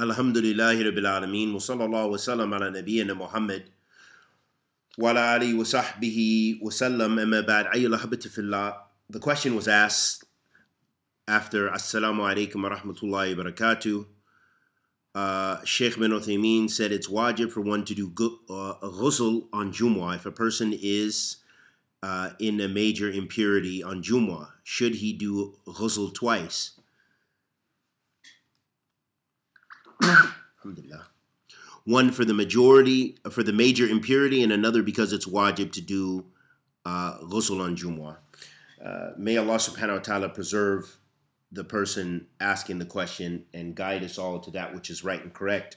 Alhamdulillahi Rabbil Alameen. Wa sallallahu wa sallam ala nabiyyina Muhammad. Wa ala alihi wa sahbihi wa sallam. Amma The question was asked after Assalamu alaikum wa rahmatullahi wa barakatuh. Uh, Sheikh bin Uthaymeen said it's wajib for one to do uh, ghusl on Jumu'ah if a person is uh, in a major impurity on Jumu'ah. Should he do ghusl twice? alhamdulillah. One for the majority, for the major impurity, and another because it's wajib to do uh, ghusl on Jumu'ah. Uh, may Allah subhanahu wa ta'ala preserve the person asking the question and guide us all to that which is right and correct.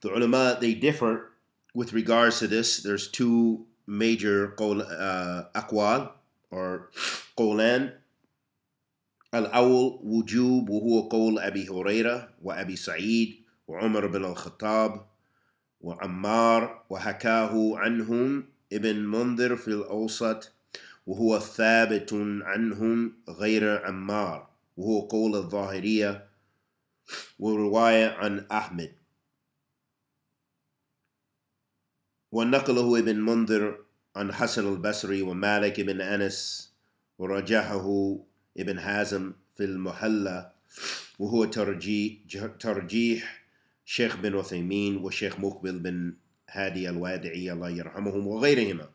The ulama, they differ with regards to this. There's two major qawl, uh, aqwal or qawlan. الأول وجوب وهو قول أبي هريرة وأبي سعيد وعمر بن الخطاب وعمار وحكاه عنهم ابن منذر في الأوسط وهو ثابت عنهم غير عمار وهو قول الظاهرية ورواية عن أحمد ونقله ابن منذر عن حسن البصري ومالك بن أنس ورجحه ابن حازم في المحلة وهو ترجيح, شيخ بن عثيمين والشيخ مقبل بن هادي الوادعي الله يرحمهم وغيرهما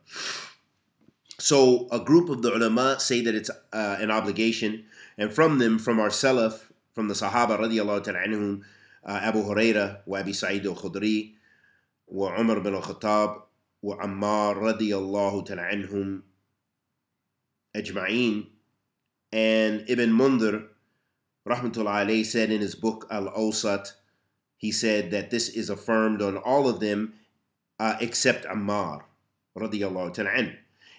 So a group of the ulama say that it's uh, an obligation, and from them, from our salaf, from the Sahaba radiallahu ta'ala anhum, uh, Abu Huraira, wa Abi Sa'id al-Khudri, wa Umar bin al-Khattab, wa Ammar radiallahu ta'ala anhum, ajma'in, And Ibn Mundir, rahmatullah alayhi, said in his book Al-Awsat, he said that this is affirmed on all of them uh, except Ammar, radiyallahu ta'ala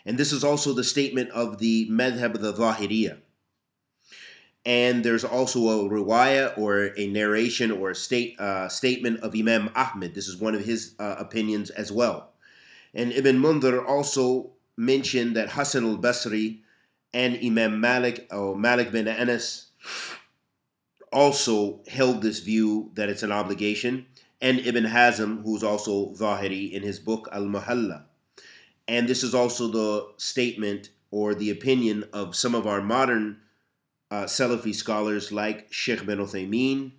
And this is also the statement of the madhab of the Zahiriya. And there's also a riwayah or a narration or a state, uh, statement of Imam Ahmed. This is one of his uh, opinions as well. And Ibn Mundhir also mentioned that Hassan al-Basri and Imam Malik or Malik bin Anas also held this view that it's an obligation, and Ibn Hazm, who's also Zahiri in his book Al Muhalla. And this is also the statement or the opinion of some of our modern uh, Salafi scholars like Sheikh bin Uthaymeen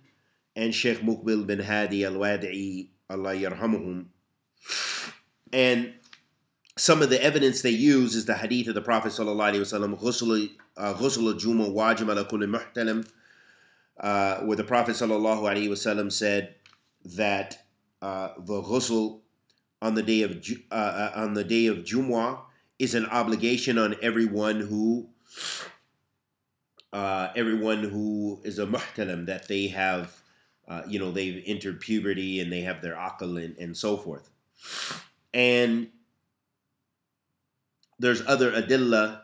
and Sheikh Mukbil bin Hadi al Wadi'i, Allah yarhamuhum. And some of the evidence they use is the hadith of the Prophet sallallahu alaihi wasallam, uh, uh, where the Prophet sallallahu alaihi wasallam said that uh, the ghusl on the day of uh, uh, on the day of Jumu'ah is an obligation on everyone who uh, everyone who is a muhtalim that they have you know they've entered puberty and they have their akal and, and so forth and there's other adilla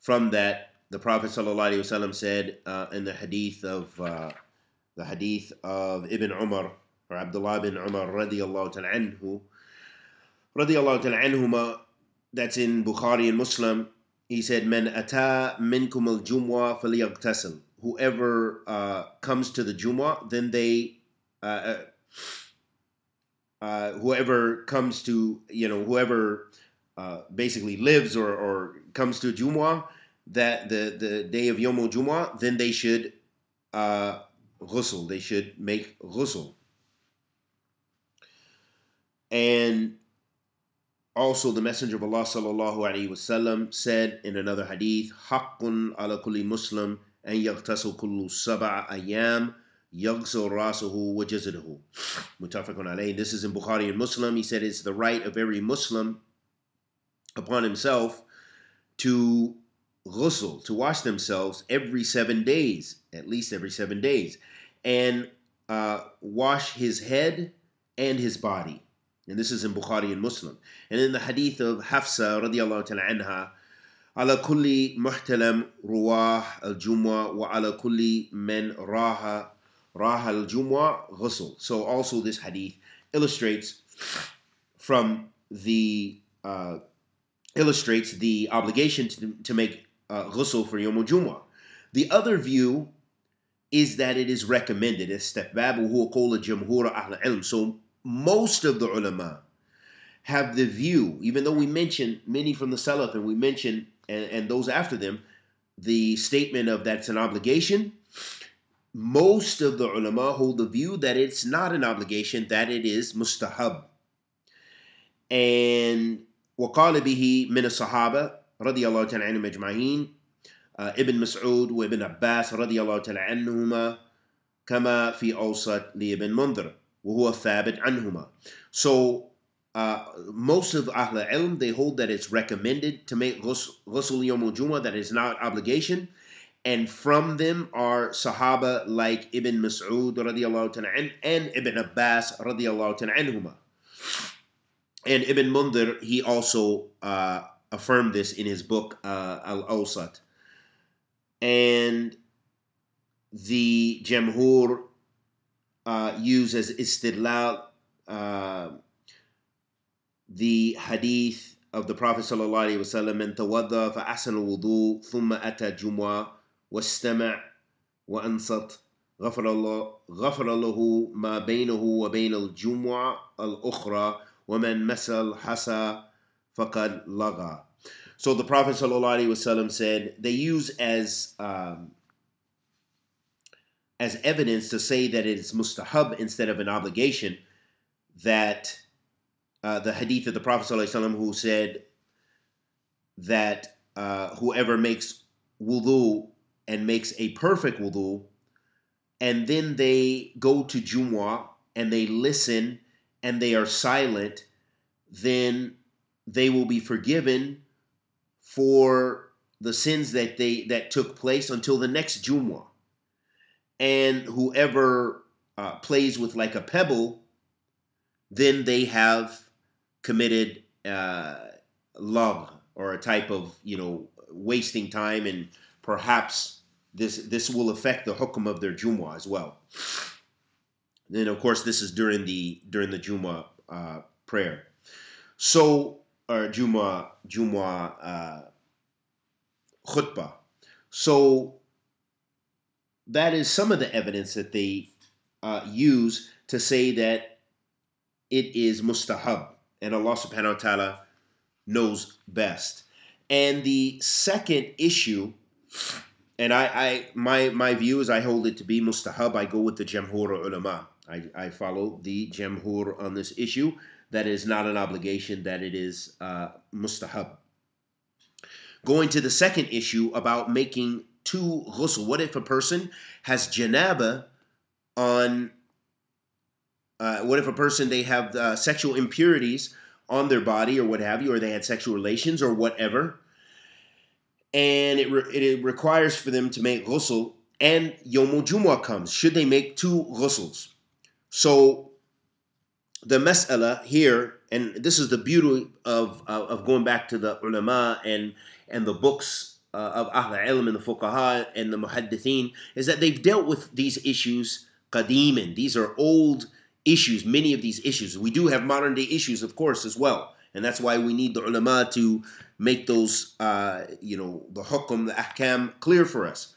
from that. The Prophet ﷺ said uh, in the hadith of uh, the hadith of Ibn Umar or Abdullah ibn Umar radiallahu ta'ala anhu, radiallahu that's in Bukhari and Muslim, he said, "Man ata minkum al jumwa Whoever uh, comes to the jumwa, then they, uh, uh, uh whoever comes to you know whoever uh, basically lives or, or comes to Jumu'ah, that the, the day of Yom Jumu'ah, then they should uh, ghusl. They should make ghusl. And also the Messenger of Allah sallallahu alaihi wasallam said in another hadith, "Hakun ala kulli Muslim and yagtasu kullu sab'a ayam." Yagsul Rasuhu Wajizaduhu. Mutafakun alayh. This is in Bukhari and Muslim. He said it's the right of every Muslim upon himself to ghusl, to wash themselves every seven days, at least every seven days, and uh, wash his head and his body. And this is in Bukhari and Muslim. And in the hadith of Hafsa radiallahu ta'ala anha, على كل محتلم رواه الجمعة وعلى كل من راها راها الجمعة غسل. So also this hadith illustrates from the uh, illustrates the obligation to, to make uh, ghusl for Yom Jumu'ah. The other view is that it is recommended. So most of the ulama have the view, even though we mention many from the Salaf and we mention and, and those after them, the statement of that's an obligation. Most of the ulama hold the view that it's not an obligation, that it is mustahab. And وقال به من الصحابة رضي الله تعالى عنهم أجمعين ابن مسعود وابن عباس رضي الله تعالى عنهما كما في أوسط لابن منذر وهو ثابت عنهما so uh, most of أهل العلم they hold that it's recommended to make غسل يوم الجمعة is not obligation and from them are Sahaba like Ibn Mas'ud radiallahu ta'ala and Ibn Abbas radiallahu ta'ala anhuma and Ibn Mundhir, he also uh, affirmed this in his book uh, Al Awsat. And the Jamhur uh, use as istidlal uh, the hadith of the Prophet sallallahu alaihi wasallam من تودى فأحسن الوضوء ثم أتى جمعة واستمع وأنصت غفر الله غفر له ما بينه وبين الجمعة الأخرى وَمَنْ مَسَ الْحَسَى فَقَدْ لَغَى So the Prophet ﷺ said, they use as um, as evidence to say that it is mustahab instead of an obligation that uh, the hadith of the Prophet ﷺ who said that uh, whoever makes wudu and makes a perfect wudu, and then they go to Jumu'ah and they listen and they are silent, then they will be forgiven for the sins that they that took place until the next Jumu'ah. And whoever uh, plays with like a pebble, then they have committed uh, love or a type of you know wasting time, and perhaps this this will affect the hukum of their Jumu'ah as well. And of course, this is during the during the Juma uh, prayer. So, or uh, Juma Juma uh, khutbah. So that is some of the evidence that they uh, use to say that it is mustahab, and Allah Subhanahu wa Taala knows best. And the second issue, and I, I my my view is I hold it to be mustahab. I go with the jamhur ulama. I, I follow the Jamhur on this issue. That is not an obligation, that it is uh, mustahab. Going to the second issue about making two ghusl. What if a person has janaba on, uh, what if a person, they have uh, sexual impurities on their body or what have you, or they had sexual relations or whatever, and it, re- it requires for them to make ghusl, and yomu Jumu'ah comes. Should they make two ghusls? So the mas'ala here, and this is the beauty of, of going back to the ulama and, and the books uh, of Ahl al-Ilm and the Fuqaha and the Muhaddithin, is that they've dealt with these issues qadiman. These are old issues, many of these issues. We do have modern day issues, of course, as well. And that's why we need the ulama to make those, uh, you know, the hukum, the ahkam clear for us.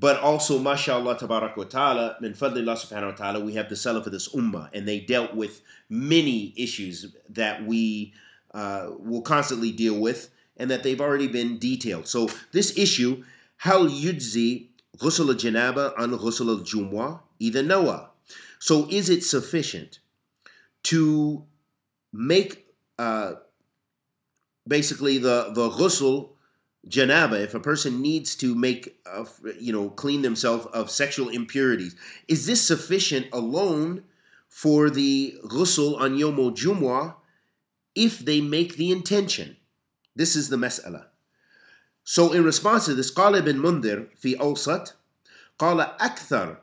But also, mashallah, tabarak wa ta'ala, min fadlillah subhanahu wa ta'ala, we have the Salaf of this ummah, and they dealt with many issues that we uh, will constantly deal with and that they've already been detailed. So this issue, hal yudzi ghusl al-janaba an ghusl al-jumwa either noah. So is it sufficient to make uh, basically the, the ghusl janaba, if a person needs to make, a, uh, you know, clean themselves of sexual impurities, is this sufficient alone for the ghusl on Yom Jumu'ah if they make the intention? This is the mas'ala. So in response to this, قال ابن منذر في أوسط قال anhu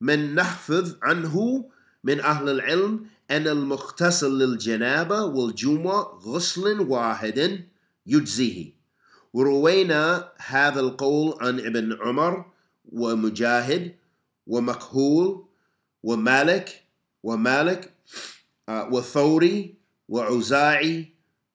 من نحفظ عنه من أهل العلم أن المغتسل للجنابة والجمعة غسل واحد يجزيه وروينا هذا القول عن ابن عمر ومجاهد ومكهول ومالك ومالك وثوري وعزاعي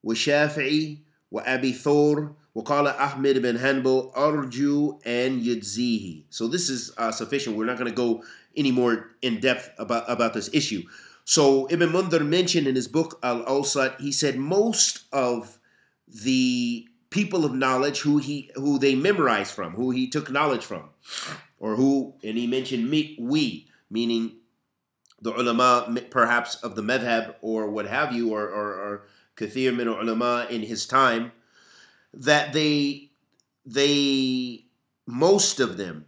وشافعي وأبي ثور وقال أحمد بن هنبل أرجو أن يجزيه so this is uh, sufficient we're not going to go any more in depth about, about this issue so Ibn Mundar mentioned in his book Al-Awsat he said most of the people of knowledge who he who they memorized from, who he took knowledge from, or who and he mentioned me, we meaning the ulama perhaps of the madhab or what have you or or, or kathir min ulama in his time that they they most of them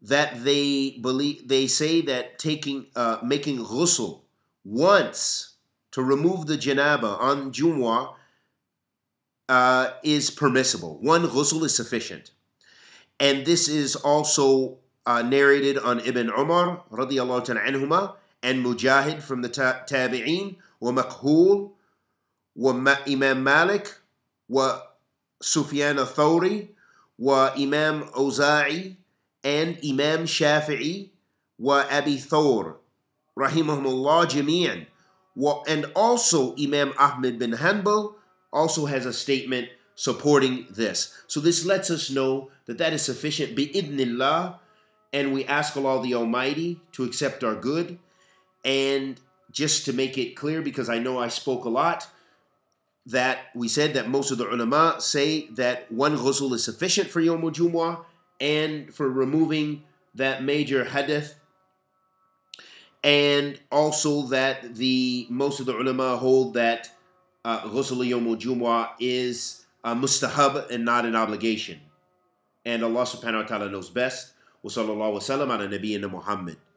that they believe they say that taking uh, making ghusl once to remove the janaba on Jumu'ah uh, is permissible. One ghusl is sufficient. And this is also uh, narrated on Ibn Umar radiallahu ta'ala anhuma and Mujahid from the ta- Tabi'een wa Makhul wa Imam Malik wa Sufyan al-Thawri wa Imam Oza'i and Imam Shafi'i wa Abi Thawr rahimahumullah jami'an and also Imam Ahmed bin Hanbal also has a statement supporting this. So this lets us know that that is sufficient idnillah, and we ask Allah the Almighty to accept our good. And just to make it clear, because I know I spoke a lot, that we said that most of the ulama say that one ghusl is sufficient for Yom Jumu'ah and for removing that major hadith and also that the most of the ulama hold that uh, ghusl jumu'ah is a uh, mustahab and not an obligation. And Allah subhanahu wa ta'ala knows best. Wa sallallahu wa sallam ala Muhammad.